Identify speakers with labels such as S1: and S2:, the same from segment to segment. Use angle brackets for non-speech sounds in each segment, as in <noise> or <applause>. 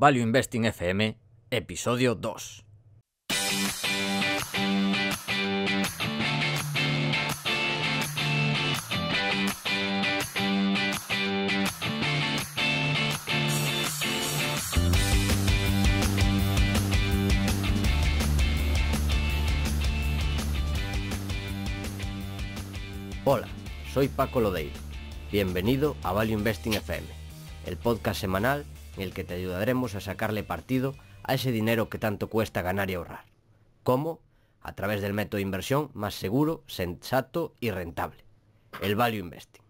S1: Value Investing FM, episodio 2. Hola, soy Paco Lodeiro. Bienvenido a Value Investing FM, el podcast semanal en el que te ayudaremos a sacarle partido a ese dinero que tanto cuesta ganar y ahorrar. ¿Cómo? A través del método de inversión más seguro, sensato y rentable, el Value Investing.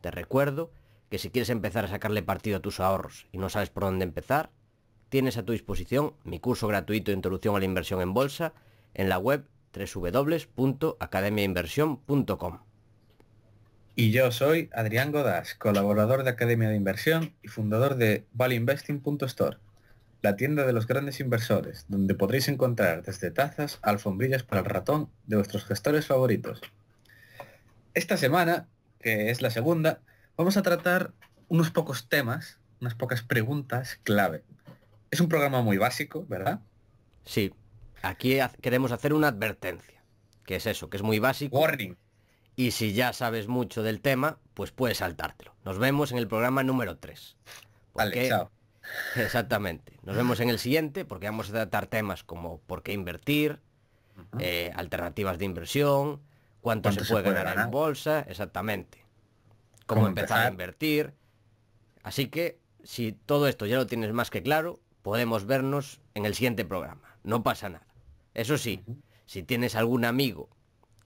S1: Te recuerdo que si quieres empezar a sacarle partido a tus ahorros y no sabes por dónde empezar, tienes a tu disposición mi curso gratuito de introducción a la inversión en bolsa en la web www.academiainversión.com. Y yo soy Adrián Godás, colaborador de Academia de Inversión y fundador de valinvesting.store,
S2: la tienda de los grandes inversores, donde podréis encontrar desde tazas a alfombrillas para el ratón de vuestros gestores favoritos. Esta semana, que es la segunda, vamos a tratar unos pocos temas, unas pocas preguntas
S1: clave. Es un programa muy básico, ¿verdad? Sí. Aquí queremos hacer una advertencia. que es eso? Que es muy básico. Warning y si ya sabes mucho del tema, pues puedes saltártelo. Nos vemos en el programa número 3. Porque... <laughs> Exactamente. Nos vemos en el siguiente porque vamos a tratar temas como por qué invertir, eh, alternativas de inversión, cuánto, se, puede ganar, en bolsa, exactamente. Cómo, empezar? a invertir. Así que si todo esto ya lo tienes más que claro, podemos vernos en el siguiente programa. No pasa nada. Eso sí, si tienes algún amigo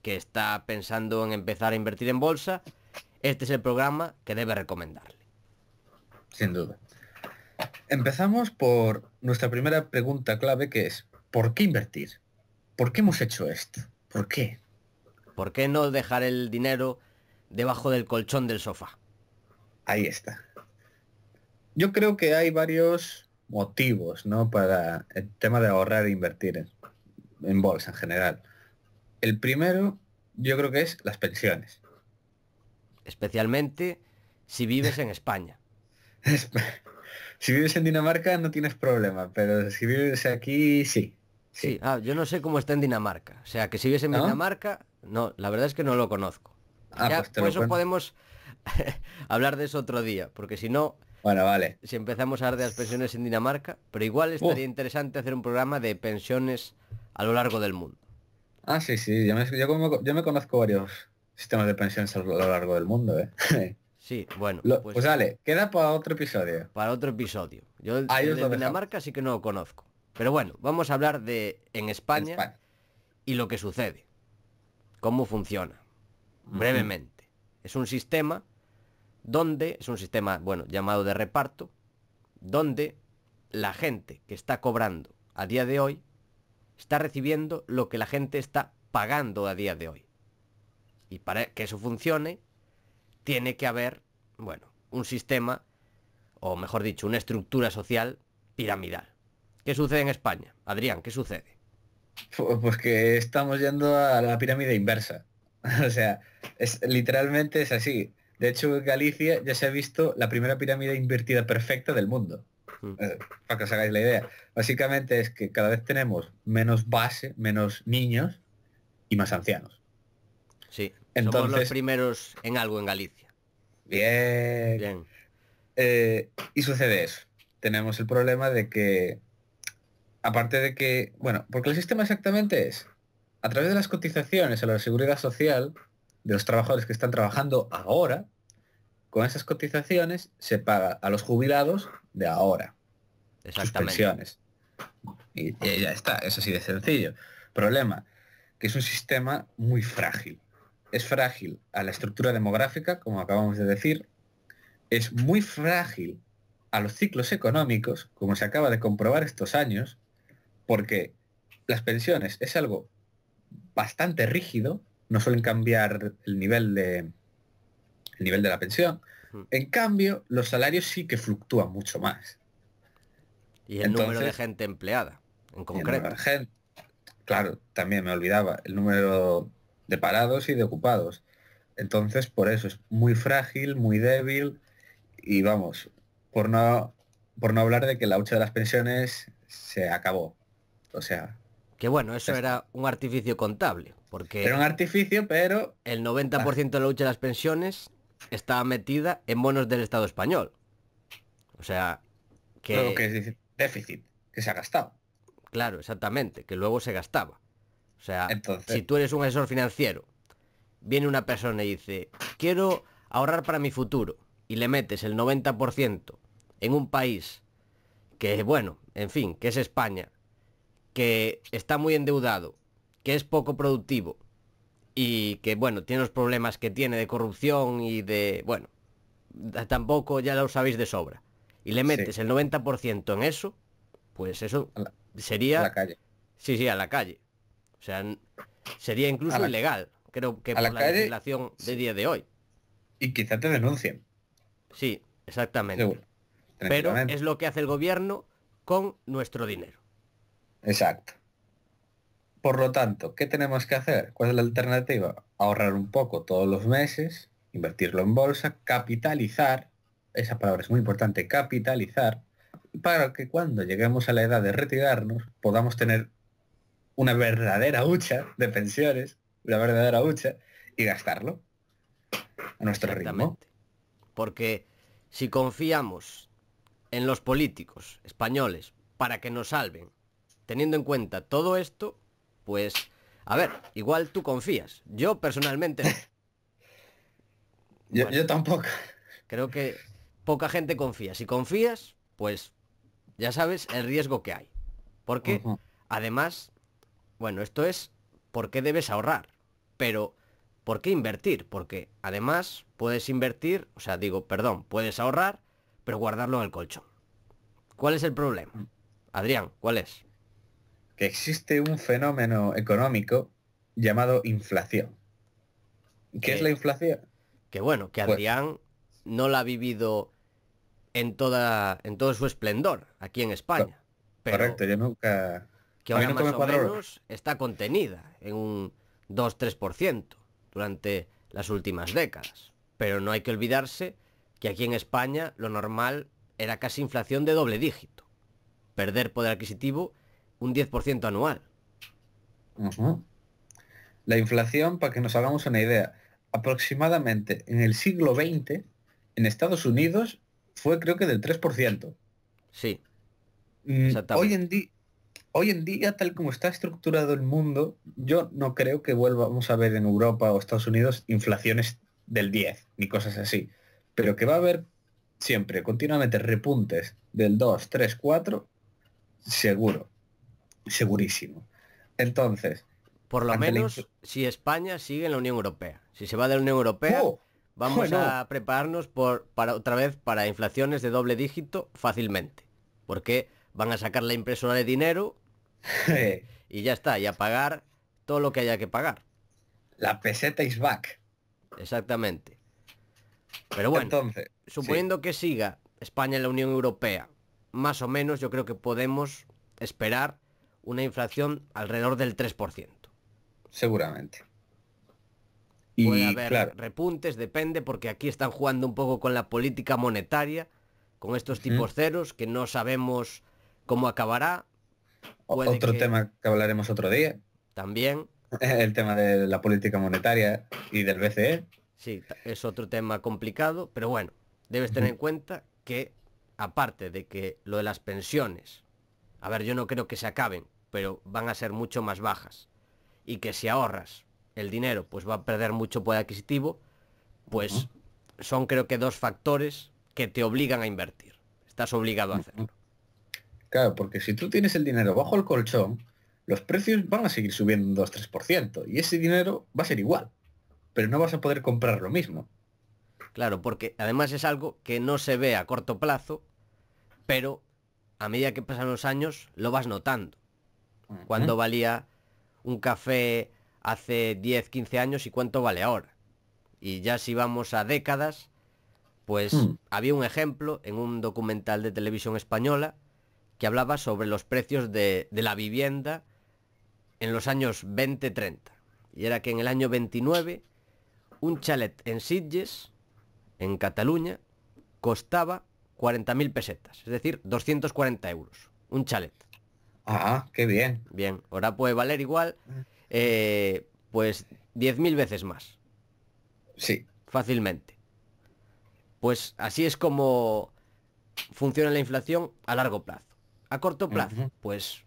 S1: que está pensando en empezar a invertir en bolsa, este es el programa que debe recomendarle.
S2: Sin duda. Empezamos por nuestra primera pregunta clave que es, ¿por qué invertir? ¿Por qué hemos hecho esto? ¿Por qué?
S1: ¿Por qué no dejar el dinero debajo del colchón del sofá? Ahí está. Yo creo que hay varios
S2: motivos, ¿no? Para el tema de ahorrar e invertir en, en bolsa en general. El primero, yo creo que es las pensiones.
S1: Especialmente si vives en España.
S2: <laughs> si vives en Dinamarca no tienes problema, pero si vives aquí sí. Sí, ah, yo no sé cómo está en
S1: Dinamarca. O sea, que si vives en Dinamarca, no, la verdad es que no lo conozco. Ah, pues por pues eso podemos <laughs> hablar de eso otro día, porque si no... Bueno, vale. Si empezamos a hablar de las pensiones en Dinamarca, pero igual estaría interesante hacer un programa de pensiones a lo largo del mundo. Ah, sí, sí, yo me, conozco
S2: varios sistemas de pensiones a lo largo del mundo,
S1: ¿eh? <laughs> Sí, bueno. Pues, pues, dale, queda para otro episodio. Para otro episodio. Yo de Dinamarca sí que no lo conozco. Pero bueno, vamos a hablar de en España, y lo que sucede. Cómo funciona. Brevemente. Es un sistema donde, es un sistema, bueno, llamado de reparto, donde la gente que está cobrando a día de hoy está recibiendo lo que la gente está pagando a día de hoy. Y para que eso funcione, tiene que haber, bueno, un sistema, o mejor dicho, una estructura social piramidal. ¿Qué sucede en España? Adrián, ¿qué sucede? Pues, pues que
S2: estamos yendo a la pirámide inversa. <laughs> o sea, es, literalmente es así. De hecho, en Galicia ya se ha visto la primera pirámide invertida perfecta del mundo. Eh, para que os hagáis la idea. Básicamente es que cada vez tenemos menos base, menos niños y más ancianos. Sí, Entonces, somos los primeros en algo en Galicia. Bien. bien. Eh, y sucede eso. Tenemos el problema de que, aparte de que, bueno, porque el sistema exactamente es, a través de las cotizaciones a la seguridad social, de los trabajadores que están trabajando ahora, con esas cotizaciones se paga a los jubilados de ahora. Exactamente. pensiones... Y, y ya está, es así de sencillo. Problema, que es un sistema muy frágil. Es frágil a la estructura demográfica, como acabamos de decir, es muy frágil a los ciclos económicos, como se acaba de comprobar estos años, porque las pensiones es algo bastante rígido, no suelen cambiar el nivel de el nivel de la pensión, en cambio, los salarios sí que fluctúan mucho más. Y el número de gente empleada, en concreto. claro, también me olvidaba, el número de parados y de ocupados. Entonces, por eso es muy frágil, muy débil y vamos, por no, por no hablar de que la lucha de las pensiones se acabó. O sea...
S1: Que bueno, eso era un artificio contable, porque... Era un artificio, pero... El 90% de la lucha de las pensiones estaba metida en bonos del Estado español. O sea, que... que es déficit, que se ha gastado. Claro, exactamente, que luego se gastaba. O sea, si tú eres un asesor financiero, viene una persona y dice, quiero ahorrar para mi futuro, y le metes el 90% en un país que, bueno, en fin, que es España, que está muy endeudado, que es poco productivo, y que bueno, tiene los problemas que tiene de corrupción y de, bueno, tampoco ya lo sabéis de sobra. Y le metes el 90% en eso, pues eso sería... la calle. Sí, sí, a la calle. O sea, sería incluso ilegal, creo que por la, legislación de día de hoy. Y quizá te denuncien. Sí, exactamente. Pero es lo que hace el gobierno con nuestro dinero.
S2: Exacto. Por lo tanto, ¿qué tenemos que hacer? ¿Cuál es la alternativa? Ahorrar un poco todos los meses, invertirlo en bolsa, capitalizar, esa palabra es muy importante, capitalizar, para que cuando lleguemos a la edad de retirarnos podamos tener una verdadera hucha
S1: de pensiones, una verdadera hucha, y gastarlo a nuestro ritmo. Porque si confiamos en los políticos españoles para que nos salven, teniendo en cuenta todo esto, pues, a ver, igual tú confías. Yo personalmente... <laughs> yo, tampoco. Creo que poca gente confía. Si confías, pues ya sabes el riesgo que hay. Porque, además, bueno, esto es por qué debes ahorrar. Pero, ¿por qué invertir? Porque, además, puedes invertir, o sea, digo, perdón, puedes ahorrar, pero guardarlo en el colchón. ¿Cuál es el problema? Mm. Adrián, ¿cuál es?
S2: que existe un fenómeno económico llamado inflación.
S1: ¿Qué es la inflación? Que bueno, que pues Adrián no la ha vivido en toda en todo su esplendor aquí en España. correcto, yo nunca
S2: que ahora más o menos
S1: está contenida en un 2-3% durante las últimas décadas. Pero no hay que olvidarse que aquí en España lo normal era casi inflación de doble dígito. Perder poder adquisitivo un 10% anual.
S2: La inflación, para que nos hagamos una idea, aproximadamente en el siglo XX, en Estados Unidos, fue creo que del 3%. Sí. Mm, hoy en, día, hoy en día, tal como está estructurado el mundo, yo no creo que vuelvamos a ver en Europa o Estados Unidos inflaciones del 10, ni cosas así. Pero que va a haber siempre, continuamente, repuntes del 2, 3, 4, seguro. Segurísimo. Entonces...
S1: Por lo menos si España sigue en la Unión Europea. Si se va de la Unión Europea... Oh, vamos a prepararnos por, para otra vez para inflaciones de doble dígito fácilmente. Porque van a sacar la impresora de dinero <laughs> y ya está, y a pagar todo lo que haya que pagar. La peseta is back. Exactamente. Pero bueno, Entonces, suponiendo que siga España en la Unión Europea, más o menos yo creo que podemos esperar una inflación alrededor del 3%. Seguramente. Y Puede haber repuntes, depende, porque aquí están jugando un poco con la política monetaria, con estos tipos ceros, que no sabemos cómo acabará.
S2: otro tema que hablaremos otro día. También. <laughs> El tema de la política monetaria y del BCE.
S1: Sí, es otro tema complicado, pero bueno, debes tener en cuenta que, aparte de que lo de las pensiones, a ver, yo no creo que se acaben, pero van a ser mucho más bajas. Y que si ahorras el dinero, pues va a perder mucho poder adquisitivo, pues son creo que dos factores que te obligan a invertir. Estás obligado a hacerlo.
S2: Claro, porque si tú tienes el dinero bajo el colchón, los precios van a seguir subiendo un
S1: 2-3% y ese dinero va a ser igual, pero no vas a poder comprar lo mismo. Claro, porque además es algo que no se ve a corto plazo, pero a medida que pasan los años lo vas notando. ¿Cuándo valía un café hace 10, 15 años y cuánto vale ahora. Y ya si vamos a décadas, pues hmm. había un ejemplo en un documental de televisión española que hablaba sobre los precios de, de la vivienda en los años 20-30. Y era que en el año 29 un chalet en Sitges, en Cataluña, costaba 40.000 pesetas, es decir, 240 euros. Un chalet. Ah, qué bien. Bien, ahora puede valer igual, eh, pues 10.000 veces más. Sí. Fácilmente. Pues así es como funciona la inflación a largo plazo. A corto plazo, pues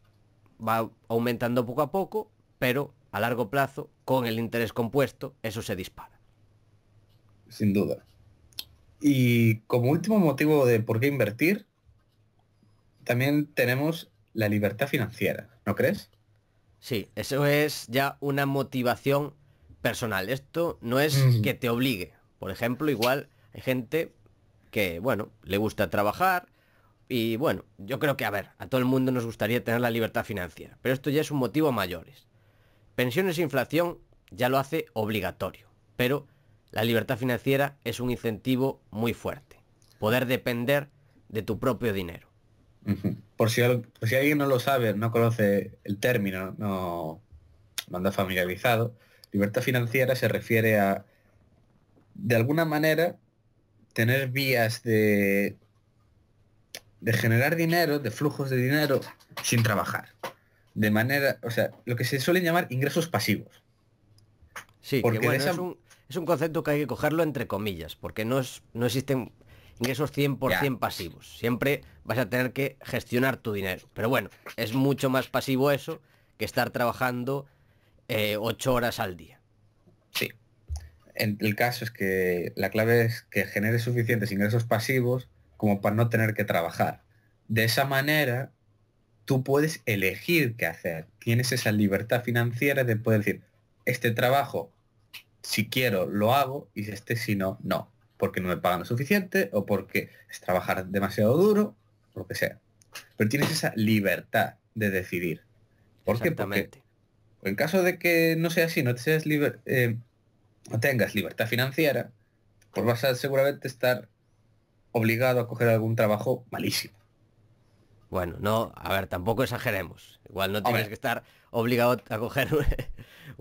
S1: va aumentando poco a poco, pero a largo plazo, con el interés compuesto, eso se dispara.
S2: Sin duda. Y como último motivo de por
S1: qué invertir, también tenemos la libertad financiera, ¿no crees? Sí, eso es ya una motivación personal. Esto no es mm. que te obligue. Por ejemplo, igual hay gente que, bueno, le gusta trabajar y, bueno, yo creo que, a ver, a todo el mundo nos gustaría tener la libertad financiera, pero esto ya es un motivo mayor. mayores. Pensiones e inflación ya lo hace obligatorio, pero la libertad financiera es un incentivo muy fuerte. Poder depender de tu propio dinero por si, alguien no lo sabe, no conoce el término, no, anda
S2: familiarizado, libertad financiera se refiere a, de alguna manera, tener vías de, de generar dinero, de flujos de dinero, sin trabajar. De manera, o sea, lo que se suelen llamar ingresos pasivos.
S1: Sí, porque bueno, es, un, es, un, concepto que hay que cogerlo entre comillas, porque no, es, no existen ingresos 100% pasivos. Siempre vas a tener que gestionar tu dinero. Pero bueno, es mucho más pasivo eso que estar trabajando eh, ocho 8 horas al día. Sí.
S2: El caso es que la clave es que genere suficientes ingresos pasivos como para no tener que trabajar. De esa manera, tú puedes elegir qué hacer. Tienes esa libertad financiera de poder decir, este trabajo, si quiero, lo hago, y este si no, no porque no me pagan lo suficiente o porque es trabajar demasiado duro, lo que sea. Pero tienes esa libertad de decidir. ¿Por qué? Porque en caso de que no sea así, no, seas eh, no tengas libertad financiera, pues vas a seguramente estar obligado a coger algún trabajo malísimo.
S1: Bueno, no, a ver, tampoco exageremos. Igual no tienes que estar obligado a coger <laughs> un,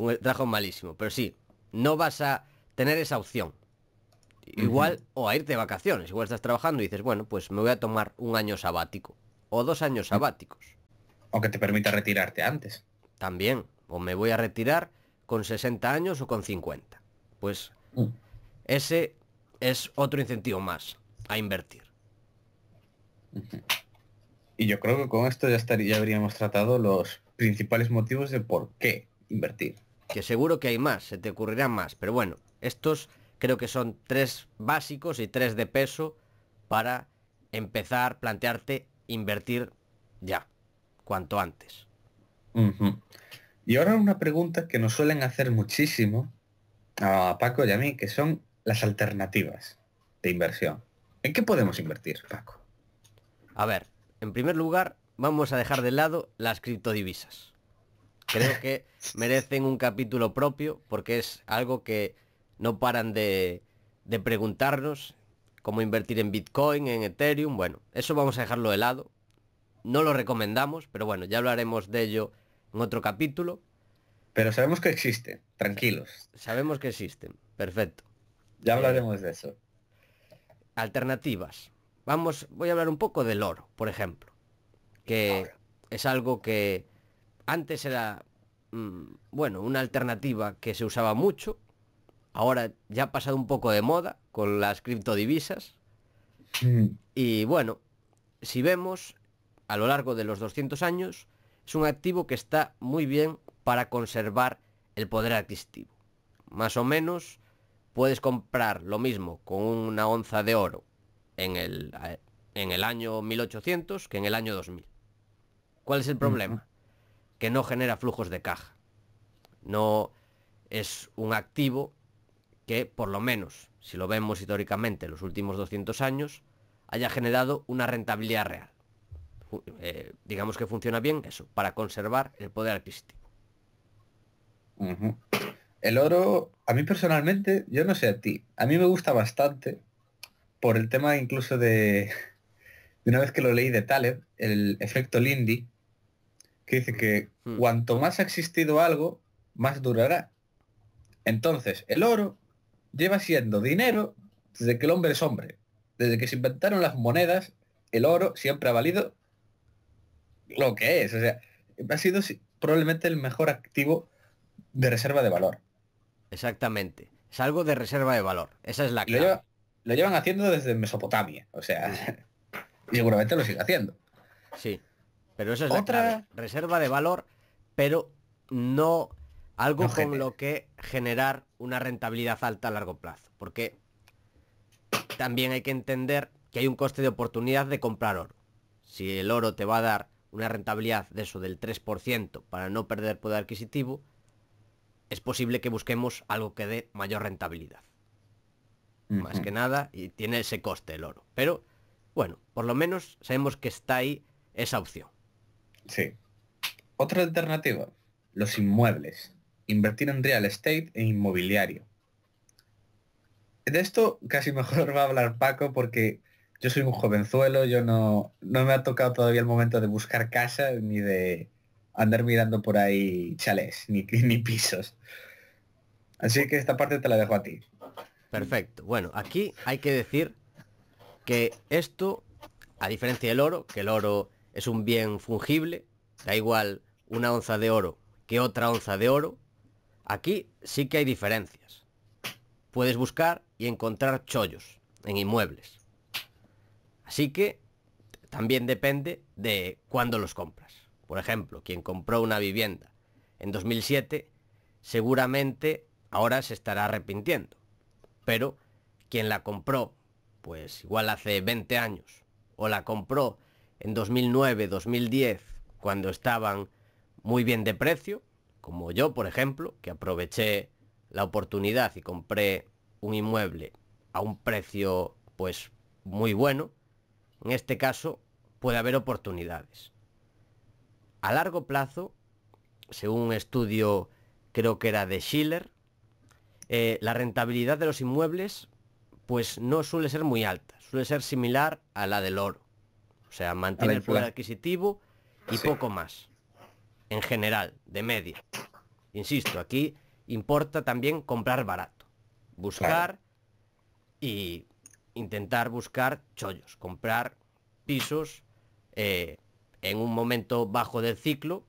S1: un trabajo malísimo. Pero sí, no vas a tener esa opción. Igual, o a irte de vacaciones, igual estás trabajando y dices, bueno, pues me voy a tomar un año sabático o dos años sabáticos. O que te permita retirarte antes. También, o me voy a retirar con 60 años o con 50. Pues mm. ese es otro incentivo más a invertir. Y yo creo que con esto ya, ya habríamos tratado los principales motivos de por qué invertir. Que seguro que hay más, se te ocurrirán más, pero bueno, estos creo que son tres básicos y tres de peso para empezar, plantearte invertir ya, cuanto antes. Y ahora una pregunta
S2: que nos suelen hacer muchísimo a Paco y a mí, que son las alternativas
S1: de inversión. ¿En qué podemos invertir, Paco? A ver, en primer lugar, vamos a dejar de lado las criptodivisas. Creo que <laughs> merecen un capítulo propio porque es algo que no paran de, preguntarnos cómo invertir en Bitcoin, en Ethereum. Bueno, eso vamos a dejarlo de lado. No lo recomendamos, pero bueno, ya hablaremos de ello en otro capítulo. Pero sabemos que existen, tranquilos. Sabemos que existen, perfecto. Ya hablaremos de eso. Alternativas. Vamos, voy a hablar un poco del oro, por ejemplo, que es algo que antes era, mm, bueno, una alternativa que se usaba mucho, ahora ya ha pasado un poco de moda con las criptodivisas. Y bueno, si vemos, a lo largo de los 200 años, es un activo que está muy bien para conservar el poder adquisitivo. Más o menos, puedes comprar lo mismo con una onza de oro en el, en el año 1800 que en el año 2000. ¿Cuál es el problema? Que no genera flujos de caja. No es un activo que, por lo menos, si lo vemos históricamente los últimos 200 años, haya generado una rentabilidad real. Eh, digamos que funciona bien eso, para conservar el poder adquisitivo. El oro,
S2: a mí personalmente, yo no sé a ti, a mí me gusta bastante por el tema incluso de, una vez que lo leí de Taleb, el efecto Lindy, que dice que hmm. cuanto más ha existido algo, más durará. Entonces, el oro lleva siendo dinero desde que el hombre es hombre. Desde que se inventaron las monedas, el oro siempre ha valido lo que es. O sea, ha sido probablemente el mejor activo
S1: de reserva de valor. Exactamente. Es algo de reserva de valor. Esa es la que Lo, llevan haciendo desde Mesopotamia. O sea, <laughs> seguramente lo sigue haciendo. Sí. Pero esa es Otra... Reserva de valor, pero no algo con lo que generar una rentabilidad alta a largo plazo. Porque también hay que entender que hay un coste de oportunidad de comprar oro. Si el oro te va a dar una rentabilidad de eso del 3% para no perder poder adquisitivo, es posible que busquemos algo que dé mayor rentabilidad. Más que nada, y tiene ese coste el oro. Pero, bueno, por lo menos sabemos que está ahí esa opción. Sí. Otra alternativa,
S2: los inmuebles invertir en real estate e inmobiliario. De esto casi mejor va a hablar Paco porque yo soy un jovenzuelo, yo no, no me ha tocado todavía el momento de buscar casa ni de andar mirando por ahí chalés ni, <laughs> ni pisos.
S1: Así que esta parte te la dejo a ti. Perfecto. Bueno, aquí hay que decir que esto, a diferencia del oro, que el oro es un bien fungible, da igual una onza de oro que otra onza de oro, Aquí sí que hay diferencias. Puedes buscar y encontrar chollos en inmuebles. Así que también depende de cuándo los compras. Por ejemplo, quien compró una vivienda en 2007 seguramente ahora se estará arrepintiendo. Pero quien la compró, pues igual hace 20 años, o la compró en 2009, 2010, cuando estaban muy bien de precio, como yo, por ejemplo, que aproveché la oportunidad y compré un inmueble a un precio pues muy bueno, en este caso puede haber oportunidades. A largo plazo, según un estudio creo que era de Schiller, eh, la rentabilidad de los inmuebles pues no suele ser muy alta, suele ser similar a la del oro. O sea, mantiene el poder adquisitivo y poco más en general, de media. Insisto, aquí importa también comprar barato, buscar y intentar buscar chollos, comprar pisos eh, en un momento bajo del ciclo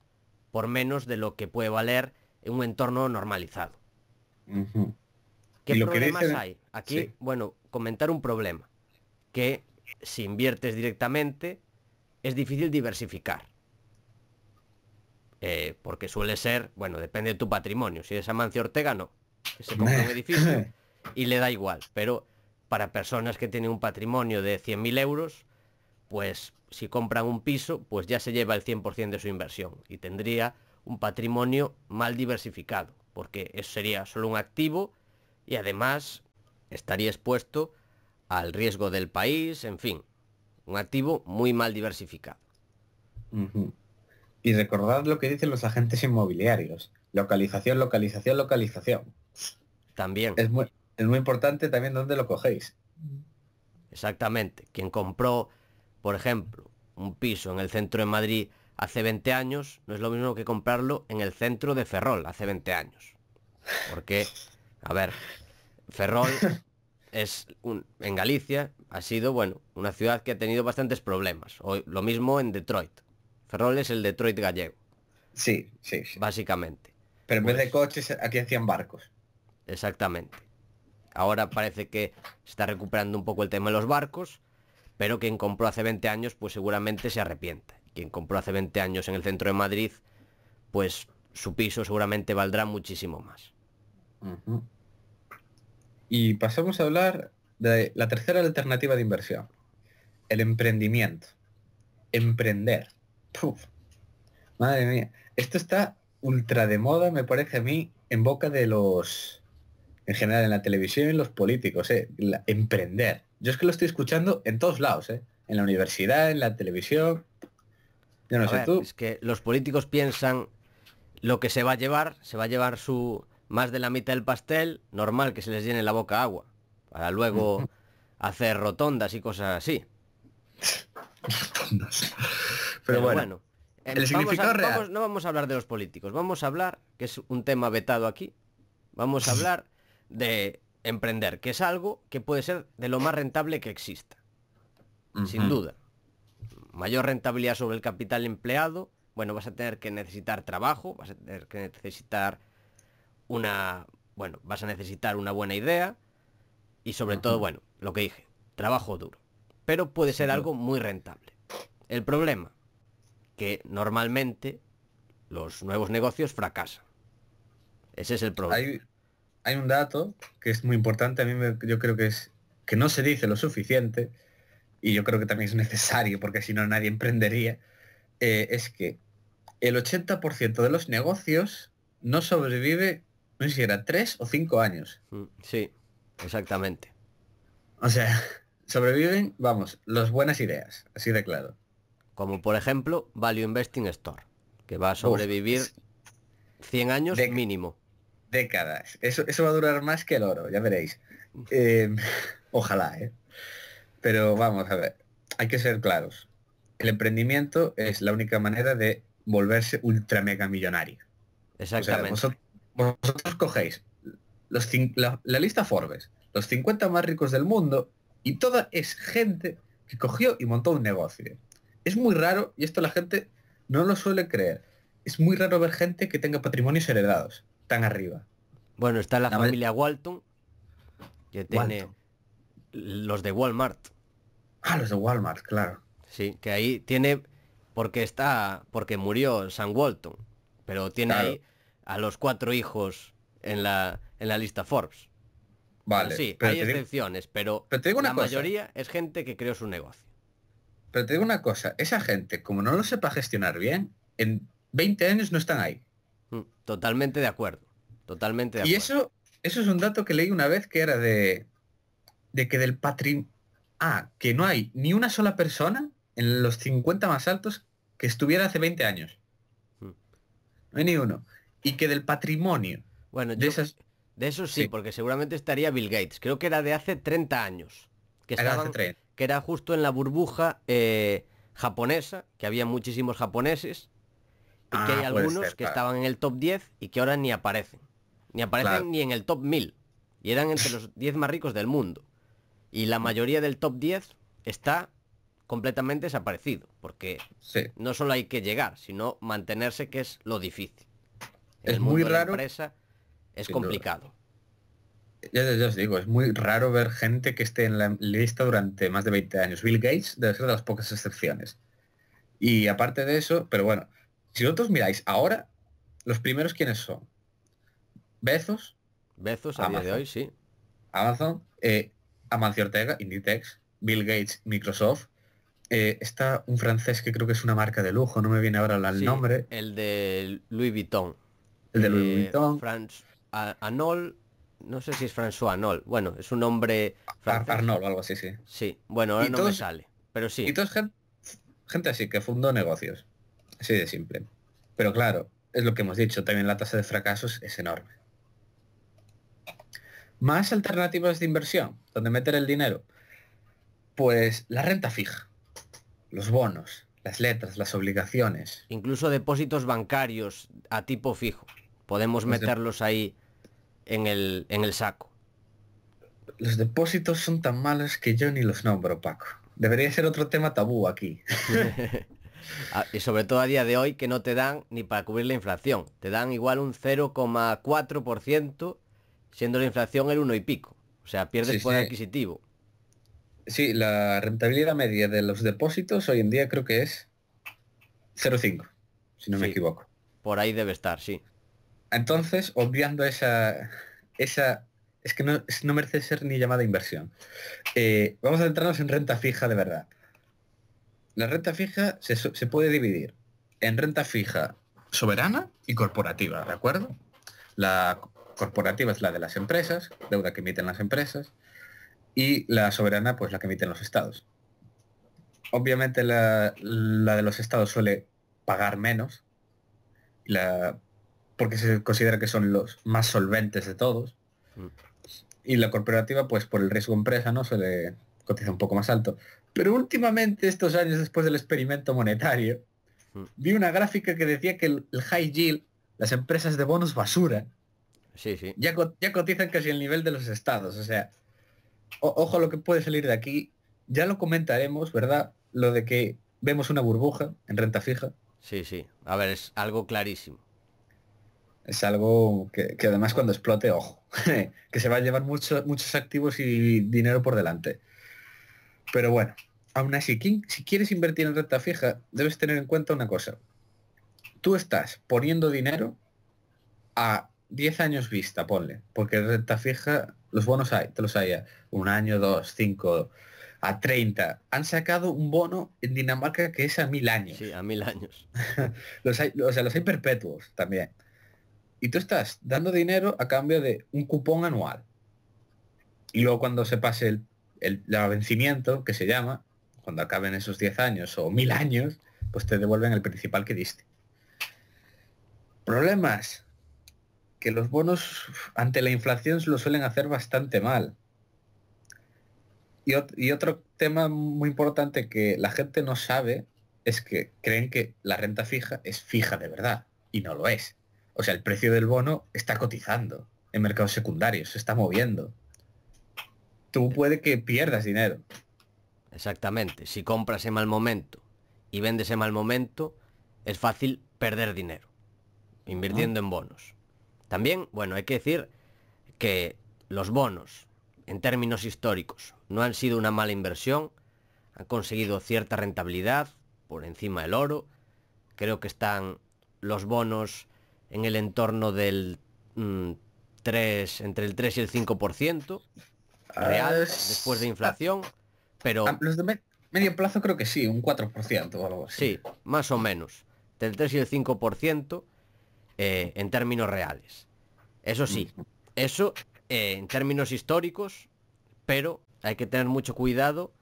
S1: por menos de lo que puede valer en un entorno normalizado. ¿Qué problemas hay? Aquí, bueno, comentar un problema, que si inviertes directamente es difícil diversificar. Eh, porque suele ser, bueno, depende de tu patrimonio. Si es Amancio Ortega, no. Se compra un <laughs> edificio y le da igual. Pero para personas que tienen un patrimonio de 100.000 euros, pues si compran un piso, pues ya se lleva el 100% de su inversión y tendría un patrimonio mal diversificado, porque eso sería solo un activo y además estaría expuesto al riesgo del país, en fin, un activo muy mal diversificado.
S2: Y recordad lo que dicen los agentes inmobiliarios. Localización, localización,
S1: localización. También. Es muy, importante también dónde lo cogéis. Exactamente. Quien compró, por ejemplo, un piso en el centro de Madrid hace 20 años no es lo mismo que comprarlo en el centro de Ferrol hace 20 años. Porque, a ver, Ferrol <laughs> es un, en Galicia ha sido, bueno, una ciudad que ha tenido bastantes problemas. Hoy lo mismo en Detroit. Ferrol es el Detroit gallego. Sí, sí, sí. Básicamente. Pero en vez de pues coches, aquí hacían barcos. Exactamente. Ahora parece que está recuperando un poco el tema de los barcos, pero quien compró hace 20 años, pues seguramente se arrepiente Quien compró hace 20 años en el centro de Madrid, pues su piso seguramente valdrá muchísimo más. Y pasamos a hablar de la
S2: tercera alternativa de inversión, el emprendimiento. Emprender. Madre mía. Esto está ultra de moda, me parece a mí, en boca de los... En general, en la televisión y los políticos, eh, emprender. Yo es que lo estoy escuchando en todos lados, eh, En la universidad, en la televisión. Yo no sé tú. Es
S1: que los políticos piensan lo que se va a llevar, se va a llevar su más de la mitad del pastel, normal que se les llene la boca agua, para luego <laughs> hacer rotondas y cosas así. rotondas. Pero, bueno. no vamos a hablar de los políticos, vamos a hablar, que es un tema vetado aquí, vamos a hablar <laughs> de emprender, que es algo que puede ser de lo más rentable que exista. Sin duda. Mayor rentabilidad sobre el capital empleado, bueno, vas a tener que necesitar trabajo, vas a tener que necesitar una, bueno, vas a necesitar una buena idea y sobre todo, bueno, lo que dije, trabajo duro. Pero puede ser algo muy rentable. El problema que normalmente los nuevos negocios fracasan.
S2: Ese es el problema. Hay, un dato que es muy importante, a mí yo creo que es que no se dice lo suficiente, y yo creo que también es necesario, porque si no nadie emprendería, eh, es que el 80% de los negocios no sobrevive, no sé si era 3 o 5 años. Mm, sí, exactamente. O sea,
S1: <laughs> sobreviven, vamos, las buenas ideas, así de claro como por ejemplo Value Investing Store, que va a sobrevivir 100 años mínimo. Décadas.
S2: Eso, eso va a durar más que el oro, ya veréis. Em, <laughs> ojalá, ¿eh? Pero vamos a ver, hay que ser claros. El emprendimiento es la única manera de volverse ultra mega millonario. Exactamente. vosotros, cogéis los la, la lista Forbes, los 50 más ricos del mundo, y toda es gente que cogió y montó un negocio es muy raro, y esto la gente no lo suele creer, es muy raro ver gente que tenga patrimonios heredados tan arriba.
S1: Bueno, está la, familia Walton, que tiene los de Walmart. Ah, los de Walmart, claro. Sí, que ahí tiene, porque está, porque murió San Walton, pero tiene ahí a los cuatro hijos en la, en la lista Forbes. Vale. Sí, hay excepciones, pero, la mayoría es gente que creó su negocio.
S2: Pero te digo una cosa, esa gente, como no lo sepa gestionar bien, en 20 años no están ahí. Mm, totalmente de acuerdo. Totalmente de acuerdo. Y eso, eso es un dato que leí una vez que era de, de que del patrimonio... Ah, que no hay ni una sola persona en los 50 más altos que
S1: estuviera hace 20 años. Mm. No hay ni uno. Y que del patrimonio... Bueno, de, yo, de eso sí, porque seguramente estaría Bill Gates. Creo que era de hace 30 años. Que era hace 30 que era justo en la burbuja eh, japonesa, que había muchísimos japoneses, y que ah, hay algunos que estaban en el top 10 y que ahora ni aparecen. Ni aparecen ni en el top 1000. Y eran entre los 10 más ricos del mundo. Y la mayoría del top 10 está completamente desaparecido, porque no solo hay que llegar, sino mantenerse, que es lo difícil. es muy raro. empresa es complicado.
S2: Ya, os digo, es muy raro ver gente que esté en la lista durante más de 20 años. Bill Gates debe ser de las pocas excepciones. Y aparte de eso, pero bueno, si vosotros miráis ahora, los primeros quiénes son? Bezos. Bezos a de hoy, sí. Amazon, eh, Amancio Ortega, Inditex, Bill Gates, Microsoft. Eh, está un francés que creo que es una marca de lujo, no me viene ahora el nombre.
S1: El de Louis Vuitton. El de Louis eh, Vuitton. France Anol no sé si es François Arnold. Bueno, es un hombre... Arnold o algo así, sí. Sí, bueno, ahora no me sale, pero sí. Y todos gente, así que fundó negocios.
S2: Así de simple. Pero claro, es lo que hemos dicho, también la tasa de fracasos es enorme. Más alternativas de inversión, ¿Dónde meter el dinero. Pues la renta fija, los bonos, las letras, las obligaciones.
S1: Incluso depósitos bancarios a tipo fijo. Podemos pues meterlos ahí en el, en el saco.
S2: Los depósitos son tan malos que yo ni los nombro, Paco. Debería ser otro tema tabú aquí. <laughs>
S1: Ah, y sobre todo a día de hoy que no te dan ni para cubrir la inflación. Te dan igual un 0,4% siendo la inflación el 1 y pico. O sea, pierdes poder adquisitivo. Sí, la rentabilidad media de los depósitos hoy en día creo que es
S2: 0,5, si no me equivoco. Por ahí debe estar, sí. Entonces, obviando esa, esa es que no, merece ser ni llamada inversión. Eh, vamos a entrarnos en renta fija de verdad. La renta fija se, puede dividir en renta fija soberana y corporativa, ¿de acuerdo? La corporativa es la de las empresas, deuda que emiten las empresas, y la soberana, pues la que emiten los estados. Obviamente la, la de los estados suele pagar menos, la, porque se considera que son los más solventes de todos. Mm. Y la corporativa, pues por el riesgo empresa, ¿no? Se le cotiza un poco más alto. Pero últimamente, estos años después del experimento monetario, mm. vi una gráfica que decía que el, high yield, las empresas de bonos basura, sí, sí. Ya, cotizan casi el nivel de los estados. O sea, ojo lo que puede salir de aquí. Ya lo comentaremos, ¿verdad? Lo de que vemos una burbuja en renta fija.
S1: Sí, sí. A ver, es algo clarísimo
S2: es algo que, además cuando explote, ojo, <laughs> que se va a llevar muchos muchos activos y dinero por delante. Pero bueno, aún así, si quieres invertir en renta fija, debes tener en cuenta una cosa. Tú estás poniendo dinero a 10 años vista, ponle, porque renta fija, los bonos hay, te los hay a un año, dos, cinco, a 30. Han sacado un bono en Dinamarca que es a mil años. Sí, a mil años. <laughs> los hay, o sea, los hay perpetuos también y tú estás dando dinero a cambio de un cupón anual. Y luego cuando se pase el, vencimiento, que se llama, cuando acaben esos 10 años o 1000 años, pues te devuelven el principal que diste. Problemas. Que los bonos ante la inflación lo suelen hacer bastante mal. y otro tema muy importante que la gente no sabe es que creen que la renta fija es fija de verdad y no lo es. O sea, el precio del bono está cotizando en mercados secundarios, se está moviendo.
S1: Tú eh. puede que pierdas dinero. Exactamente. Si compras en mal momento y vendes en mal momento, es fácil perder dinero invirtiendo ah. en bonos. También, bueno, hay que decir que los bonos, en términos históricos, no han sido una mala inversión, han conseguido cierta rentabilidad por encima del oro. Creo que están los bonos en el entorno del 3, mm, entre el 3 y el 5%
S2: real, ah, después de inflación,
S1: ah, pero... Ah, los medio plazo creo que sí, un 4% o algo Sí, más o menos, del 3 y el 5% eh, en términos reales. Eso sí, eso eh, en términos históricos, pero hay que tener mucho cuidado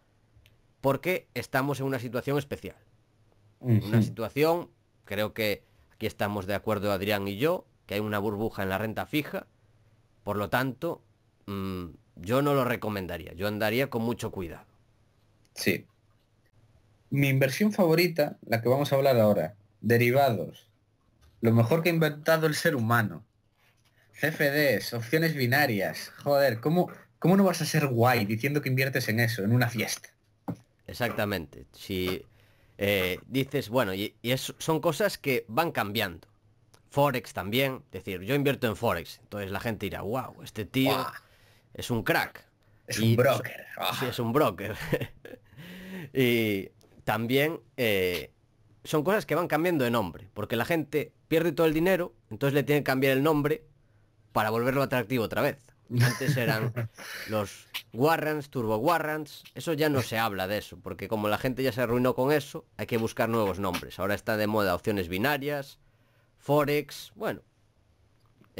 S1: porque estamos en una situación especial. Una situación, creo que Aquí estamos de acuerdo Adrián y yo, que hay una burbuja en la renta fija. Por lo tanto, mm, yo no lo recomendaría. Yo andaría con mucho cuidado. Sí. Mi inversión
S2: favorita, la que vamos a hablar ahora, derivados. Lo mejor que ha inventado el ser humano. CFDs, opciones binarias. Joder, ¿cómo, ¿cómo no vas a ser guay diciendo que inviertes en eso,
S1: en una fiesta? Exactamente. Si eh, dices, bueno, y, eso son cosas que van cambiando. Forex también, decir, yo invierto en Forex, entonces la gente dirá, wow, este tío es un crack. Es un pues, broker. Sí, ah. es un broker. <laughs> y también eh, son cosas que van cambiando de nombre, porque la gente pierde todo el dinero, entonces le tienen que cambiar el nombre para volverlo atractivo otra vez. Antes eran los Warrants, Turbo Warrants. Eso ya no se habla de eso, porque como la gente ya se arruinó con eso, hay que buscar nuevos nombres. Ahora está de moda opciones binarias, Forex, bueno.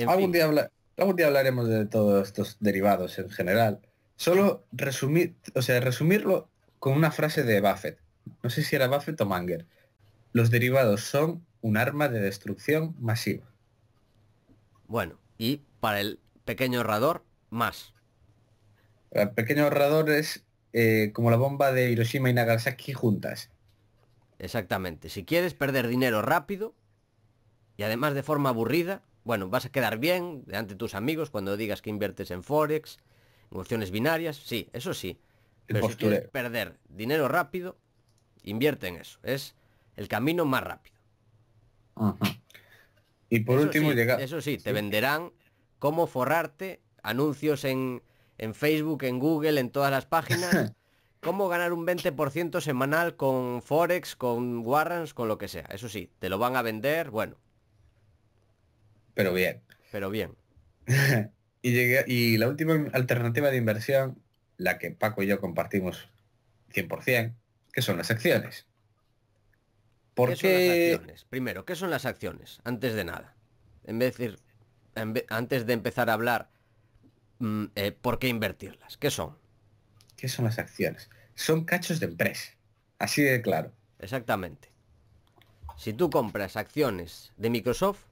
S1: algún, Día
S2: hablaremos de todos estos derivados en general. Solo resumir, o sea, resumirlo con una frase de Buffett. No sé si era Buffett o Manger. Los derivados son un arma de destrucción masiva.
S1: Bueno, y para el pequeño ahorrador, más. pequeño ahorrador es
S2: eh, como la bomba de Hiroshima y Nagasaki juntas.
S1: Exactamente. Si quieres perder dinero rápido y además de forma aburrida, bueno, vas a quedar bien delante tus amigos cuando digas que inviertes en Forex, en opciones binarias, sí, eso sí. Pero si quieres perder dinero rápido, invierte en eso. Es el camino más rápido.
S2: Y por último llega... Eso
S1: sí, te venderán cómo forrarte, anuncios en, en Facebook, en Google, en todas las páginas, <laughs> cómo ganar un 20% semanal con Forex, con Warrants, con lo que sea. Eso sí, te lo van a vender, bueno. Pero bien. Pero bien.
S2: <laughs> y, la última alternativa de inversión, la que Paco y yo compartimos
S1: 100%, que son las acciones. ¿Por ¿Qué, Primero, ¿qué son las acciones? Antes de nada. En vez de decir, antes de empezar a hablar, mm, eh, ¿por qué invertirlas? ¿Qué son? ¿Qué son las acciones? Son cachos de empresa. Así de claro. Exactamente. Si tú compras acciones de Microsoft,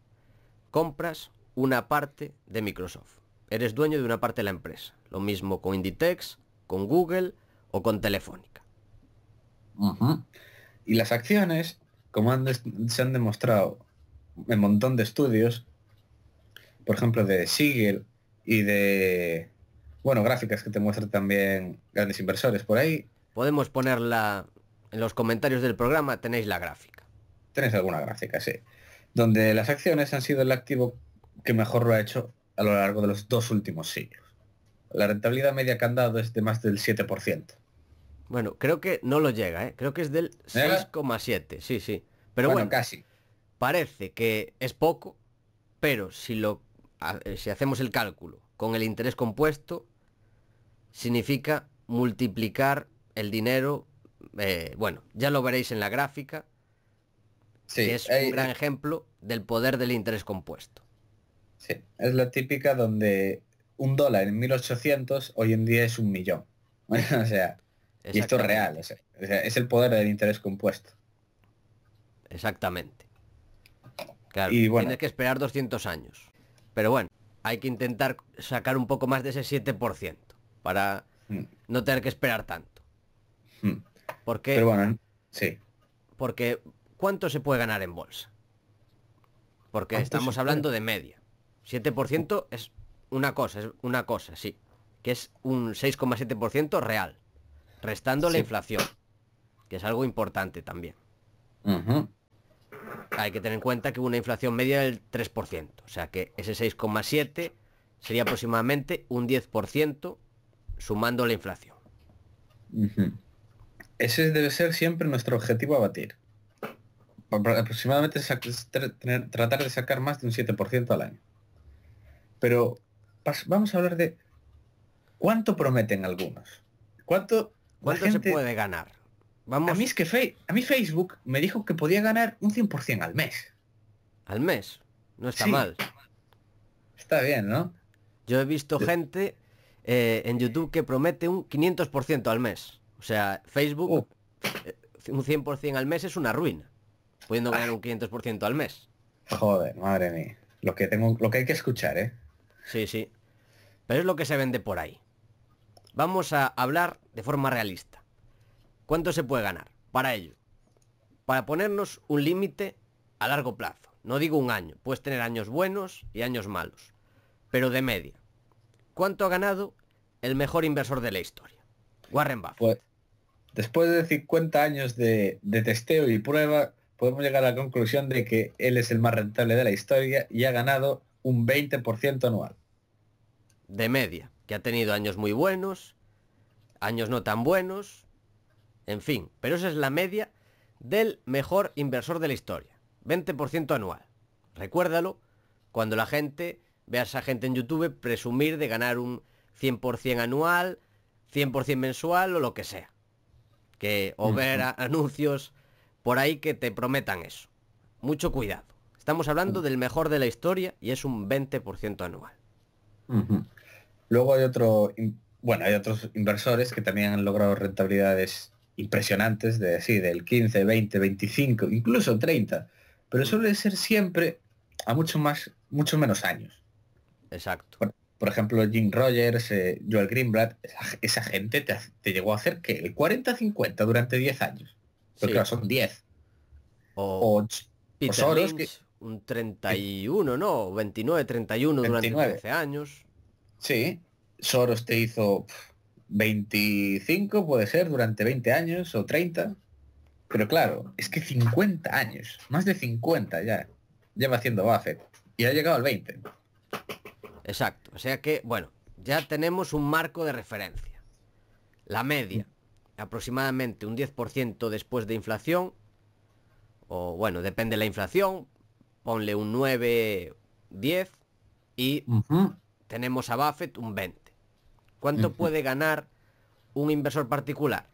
S1: compras una parte de Microsoft. Eres dueño de una parte de la empresa. Lo mismo con Inditex, con Google o con Telefónica. Y las acciones, como
S2: se han demostrado en un montón de estudios, por ejemplo, de Siegel y de, bueno, gráficas que te muestran también grandes inversores por
S1: ahí. Podemos ponerla en los comentarios del programa, tenéis la gráfica. Tenéis alguna gráfica, sí.
S2: Donde las acciones han sido el activo que mejor lo ha hecho a lo largo de los dos últimos siglos. La rentabilidad media que han dado es de más del 7%.
S1: Bueno, creo que no lo llega, ¿eh? creo que es del 6,7, sí, sí. Pero bueno, casi. Parece que es poco, pero si lo si hacemos el cálculo con el interés compuesto, significa multiplicar el dinero, eh, bueno, ya lo veréis en la gráfica, es un gran ejemplo del poder del interés compuesto. Sí, es la típica
S2: donde un dólar en 1800 hoy en día es un millón. <laughs> o sea,
S1: y esto es real,
S2: es el poder del interés compuesto.
S1: Exactamente. Claro, y tienes que esperar 200 años. Pero bueno, hay que intentar sacar un poco más de ese 7% para mm. no tener que esperar tanto. Mm. Porque, sí. Porque ¿cuánto se puede ganar en bolsa? Porque estamos hablando de media. 7% es una cosa, es una cosa, sí. Que es un 6,7% real. Restando la inflación. Que es algo importante también hay que tener en cuenta que una inflación media del 3%, o sea que ese 6,7 sería aproximadamente un 10% sumando la inflación. Ese debe ser siempre nuestro objetivo a batir.
S2: Aproximadamente tratar de sacar más de un 7% al año. Pero vamos a hablar de cuánto prometen algunos. ¿Cuánto, se puede ganar? A mí es que a Facebook me dijo que podía ganar un
S1: 100% al mes. ¿Al mes? No está mal. Está bien, ¿no? Yo he visto gente eh, en YouTube que promete un 500% al mes. O sea, Facebook, oh. eh, un 100% al mes es una ruina. Pudiendo ganar un 500% al mes.
S2: Joder, madre mía. Lo que, tengo, lo que hay que escuchar, ¿eh?
S1: Sí, sí. Pero es lo que se vende por ahí. Vamos a hablar de forma realista. ¿Cuánto se puede ganar para ello? Para ponernos un límite a largo plazo. No digo un año, puedes tener años buenos y años malos, pero de media. ¿Cuánto ha ganado el mejor inversor de la historia? Warren Buffett. Pues,
S2: después de 50 años de, de testeo y prueba, podemos llegar a la conclusión de que él es el más rentable de la historia y ha ganado un 20% anual.
S1: De media, que ha tenido años muy buenos, años no tan buenos, en fin, pero esa es la media del mejor inversor de la historia. 20% anual. Recuérdalo cuando la gente ve a esa gente en YouTube presumir de ganar un 100% anual, 100% mensual o lo que sea. Que, o ver anuncios por ahí que te prometan eso. Mucho cuidado. Estamos hablando del mejor de la historia y es un 20% anual.
S2: Luego hay otro, bueno, hay otros inversores que también han logrado rentabilidades impresionantes de sí, del 15, 20, 25, incluso 30, pero suele ser siempre a mucho más, mucho menos años. Exacto. Por, ejemplo, Jim Rogers, eh, Joel Greenblatt, esa, gente te, llegó a hacer que
S1: el 40-50 durante 10 años. Porque son 10. O, Peter Soros, que, un 31, ¿no? 29, 31 durante 13 años. Sí, Soros te hizo 25 puede
S2: ser durante 20 años o 30. Pero claro, es que 50 años, más de
S1: 50 ya, lleva haciendo Buffett. Y ha llegado al 20. Exacto. O sea que, bueno, ya tenemos un marco de referencia. La media, aproximadamente un 10% después de inflación. O bueno, depende de la inflación. Ponle un 9, 10. Y tenemos a Buffett un 20. ¿Cuánto puede ganar un inversor particular?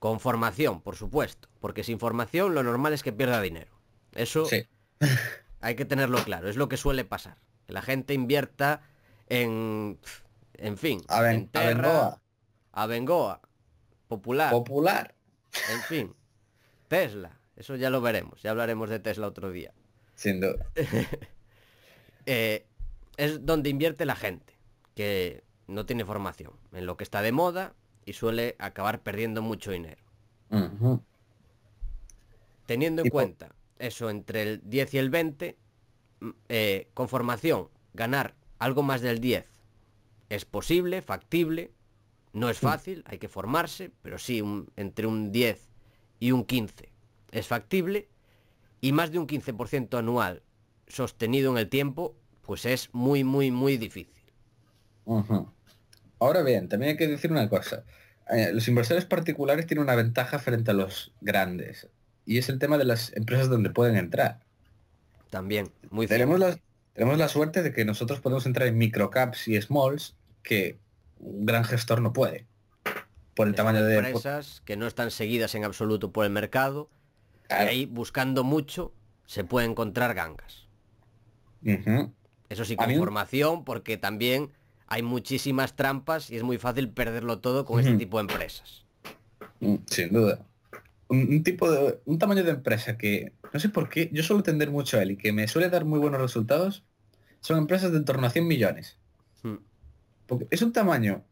S1: Con formación, por supuesto, porque sin formación lo normal es que pierda dinero. Eso <laughs> hay que tenerlo claro, es lo que suele pasar. Que la gente invierta en, en fin, a en Terra, a Bengoa, Popular. Popular. En fin, Tesla, eso ya lo veremos, ya hablaremos de Tesla otro día. Sin duda. <laughs> Eh, es donde invierte la gente, que no tiene formación en lo que está de moda y suele acabar perdiendo mucho dinero. Teniendo en cuenta eso entre el 10 y el 20, mm, eh, con formación ganar algo más del 10 es posible, factible, no es fácil, hay que formarse, pero sí entre un 10 y un 15 es factible y más de un 15% anual sostenido en el tiempo, pues es muy, muy, muy difícil. Ahora bien, también hay que decir una cosa.
S2: Eh, los inversores particulares tienen una ventaja frente a los grandes. Y es el tema de las empresas donde pueden entrar. También, muy tenemos la, tenemos la suerte de que nosotros podemos entrar en
S1: microcaps y smalls que un gran gestor no puede. Por el tamaño de... Empresas que no están seguidas en absoluto por el mercado. Y ahí, buscando mucho, se puede encontrar gangas. Eso sí, con formación, porque también hay muchísimas trampas y es muy fácil perderlo todo con este tipo de empresas.
S2: Mm, sin duda. Un, tipo de. un tamaño de empresa que. No sé por qué, yo suelo tender mucho a él y que me suele dar muy buenos resultados. Son empresas de en torno a 100 millones. Hmm. Porque es un tamaño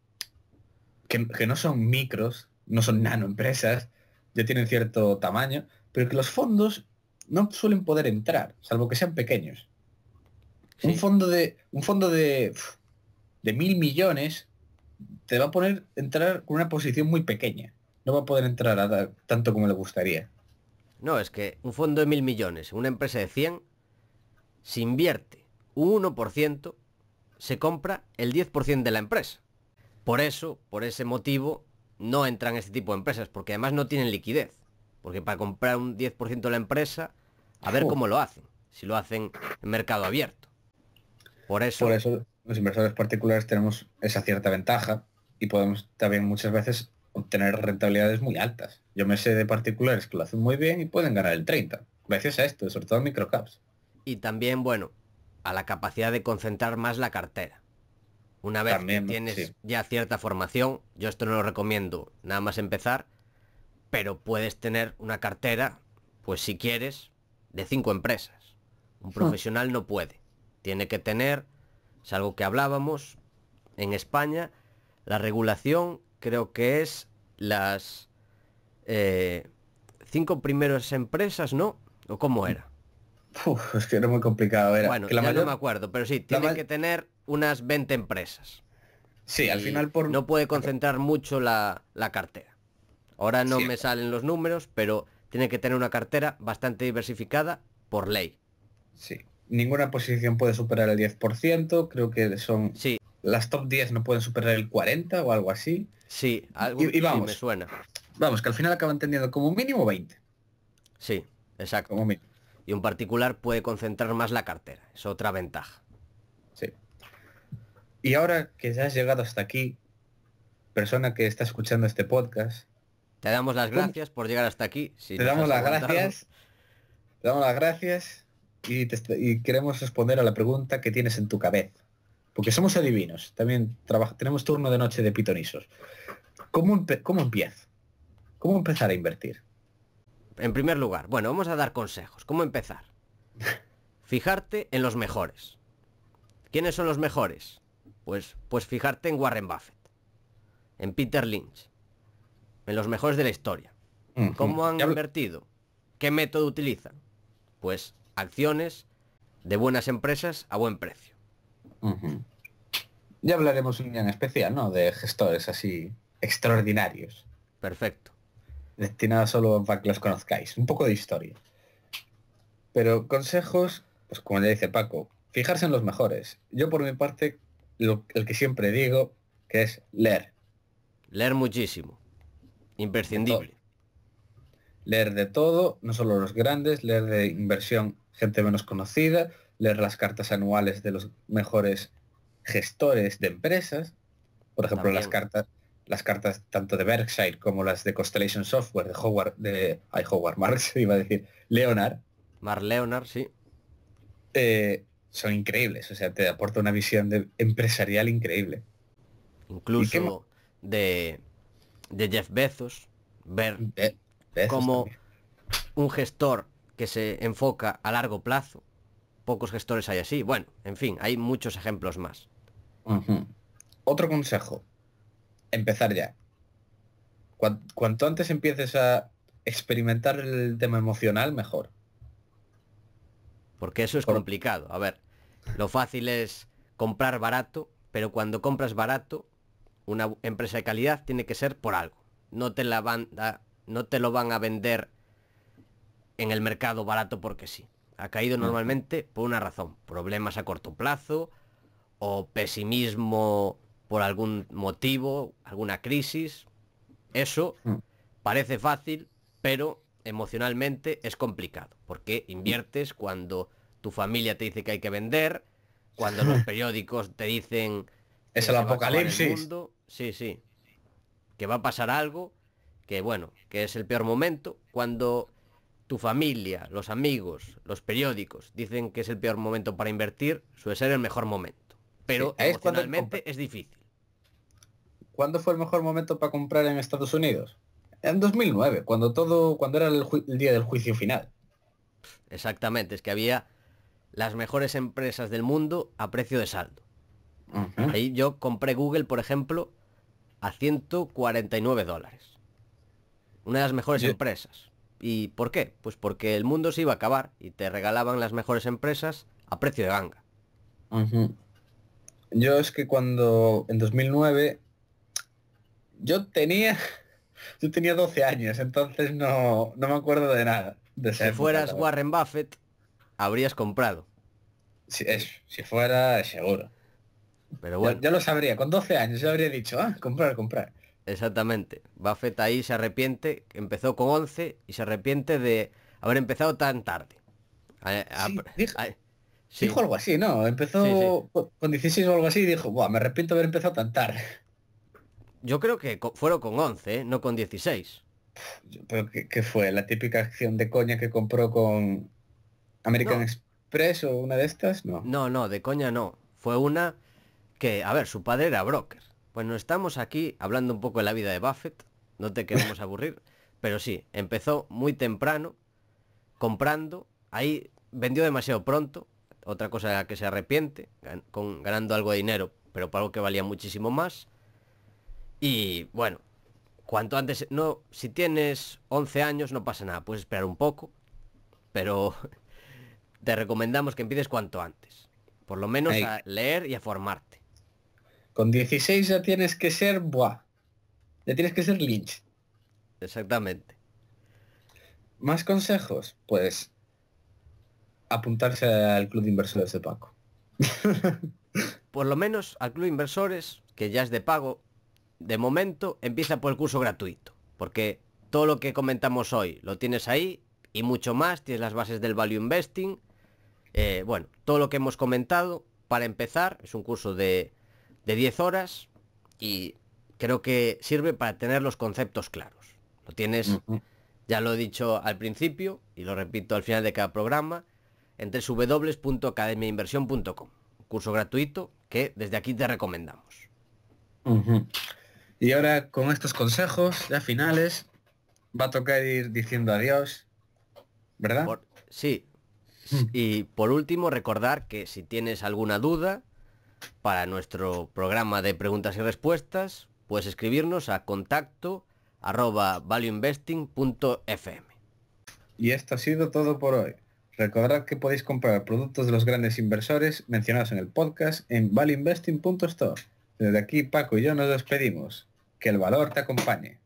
S2: que, no son micros, no son nanoempresas, ya tienen cierto tamaño, pero que los fondos no suelen poder entrar, salvo que sean pequeños. Un fondo de. Un fondo de de mil millones, te va a poner entrar con una posición muy pequeña. No va a poder entrar a dar tanto como le gustaría.
S1: No, es que un fondo de mil millones, una empresa de 100, si invierte un 1%, se compra el 10% de la empresa. Por eso, por ese motivo, no entran este tipo de empresas, porque además no tienen liquidez. Porque para comprar un 10% de la empresa, a ver cómo lo hacen. Si lo hacen en mercado abierto. por eso los
S2: inversores particulares tenemos esa cierta ventaja y podemos también muchas veces obtener rentabilidades muy altas. Yo me sé de particulares que lo hacen muy bien y pueden ganar el 30, gracias a esto,
S1: sobre todo microcaps. Y también, bueno, a la capacidad de concentrar más la cartera. Una vez que tienes ya cierta formación, yo esto no lo recomiendo nada más empezar, pero puedes tener una cartera, pues si quieres, de cinco empresas. Un hmm. profesional no puede. Tiene que tener es algo que hablábamos, en España la regulación creo que es las eh, cinco primeras empresas, ¿no? ¿O cómo era? es que era muy complicado. Era bueno, no me acuerdo, pero sí, tiene que tener unas 20 empresas. Sí, al final por... No puede concentrar mucho la, cartera. Ahora no me salen los números, pero tiene que tener una cartera bastante diversificada por ley.
S2: Sí, ninguna posición puede superar el 10%, creo que son... Sí. Las top 10 no pueden superar el 40 o algo así. Sí, algo y, vamos, me suena.
S1: Vamos, que al final acaban teniendo como mínimo 20. Sí, exacto. Como mínimo. Y un particular puede concentrar más la cartera, es otra ventaja. Sí. Y ahora que ya has llegado hasta aquí, persona que está escuchando este podcast, te damos las gracias por llegar hasta aquí. te damos las gracias. Te damos las
S2: gracias
S1: y,
S2: queremos responder a la pregunta que tienes en tu cabeza. Porque somos adivinos, también tenemos turno de noche de pitonisos. ¿Cómo, ¿Cómo empieza
S1: ¿Cómo empezar a invertir? En primer lugar, bueno, vamos a dar consejos. ¿Cómo empezar? <laughs> Fijarte en los mejores. ¿Quiénes son los mejores? Pues, pues fijarte en Warren Buffett, en Peter Lynch, en los mejores de la historia. ¿Cómo han invertido? ¿Qué método utilizan? Pues acciones de buenas empresas a buen precio.
S2: Ya hablaremos un día en especial, ¿no? De gestores así extraordinarios. Perfecto. destinado solo para que los conozcáis. Un poco de historia. Pero consejos, pues como ya dice Paco, fijarse en los mejores. Yo por mi parte, el que siempre digo, que es leer. Leer muchísimo. Imprescindible. Leer de todo, no solo los grandes, leer de inversión gente menos conocida, leer las cartas anuales de los mejores gestores de empresas, por ejemplo, las cartas las cartas tanto de Berkshire como las de Constellation Software de Howard de ay, Howard Marks <laughs> iba a decir Leonard Mar Leonard sí eh, son increíbles o sea te aporta una visión de
S1: empresarial increíble incluso de, Jeff Bezos ver como un gestor que se enfoca a largo plazo. Pocos gestores hay así. Bueno, en fin, hay muchos ejemplos más. Otro consejo. Empezar ya.
S2: Cuanto antes empieces a experimentar el tema emocional, mejor.
S1: Porque eso es complicado. A ver, lo fácil es comprar barato, pero cuando compras barato, una empresa de calidad tiene que ser por algo. No te la no te lo van a vender en el mercado barato porque sí. Ha caído normalmente por una razón, problemas a corto plazo o pesimismo por algún motivo, alguna crisis. Eso mm. parece fácil, pero emocionalmente es complicado, porque inviertes cuando tu familia te dice que hay que vender, cuando los <laughs> periódicos te dicen... Es el apocalipsis. Sí, sí. Que va a pasar algo, que bueno, que es el peor momento, cuando tu familia, los amigos, los periódicos dicen que es el peor momento para invertir, suele ser el mejor momento. Pero emocionalmente es, difícil. ¿Cuándo fue el mejor momento para comprar en Estados Unidos? En 2009, cuando todo, cuando era el, día del juicio final. Exactamente, es que había las mejores empresas del mundo a precio de saldo. Ahí yo compré Google, por ejemplo, a 149 dólares. Una de las mejores empresas. ¿Y por qué? Pues porque el mundo se iba a acabar y te regalaban las mejores empresas a precio de ganga. Yo es que cuando en 2009 yo tenía <laughs>
S2: yo tenía 12 años, entonces no, no me acuerdo de nada. De si fueras
S1: Warren Buffett, habrías comprado. Si, es, si fuera, seguro. Pero bueno. Ya, lo sabría, con 12 años yo habría dicho, ah, comprar, comprar. Exactamente. Buffett ahí se arrepiente, empezó con 11 y se arrepiente de haber empezado tan tarde. dijo, algo así, ¿no? Empezó con 16 o algo así y dijo, Buah, me arrepiento de haber empezado tan tarde. Yo creo que fueron con 11, ¿eh? no con 16.
S2: Pero ¿qué, fue? ¿La típica acción de coña que compró con American
S1: Express o una de estas? No. No, no, de coña no. Fue una que, a ver, su padre era broker. Pues no estamos aquí hablando un poco de la vida de Buffett, no te queremos <laughs> aburrir, pero sí, empezó muy temprano, comprando, ahí vendió demasiado pronto, otra cosa que se arrepiente, ganando algo de dinero, pero para algo que valía muchísimo más. Y bueno, cuanto antes, no, si tienes 11 años no pasa nada, puedes esperar un poco, pero <laughs> te recomendamos que empieces cuanto antes, por lo menos a leer y a formarte. Con 16 ya tienes que ser, buah, ya tienes que ser Lynch.
S2: Exactamente. ¿Más consejos? Pues apuntarse al club de inversores de Paco.
S1: <laughs> por lo menos al club de inversores, que ya es de pago, de momento empieza por el curso gratuito, porque todo lo que comentamos hoy lo tienes ahí y mucho más, tienes las bases del value investing, eh, bueno, todo lo que hemos comentado, para empezar, es un curso de de 10 horas y creo que sirve para tener los conceptos claros. Lo tienes, ya lo he dicho al principio y lo repito al final de cada programa, en www.academiainversión.com. Curso gratuito que desde aquí te recomendamos. Y ahora con estos consejos ya finales va a tocar ir diciendo adiós, ¿verdad? sí. Mm. y por último recordar que si tienes alguna duda, para nuestro programa de preguntas y respuestas, puedes escribirnos a contacto arroba valueinvesting.fm.
S2: Y esto ha sido todo por hoy. Recordad que podéis comprar productos de los grandes inversores mencionados en el podcast en valueinvesting.store. Desde aquí Paco y yo nos despedimos. Que el valor te acompañe.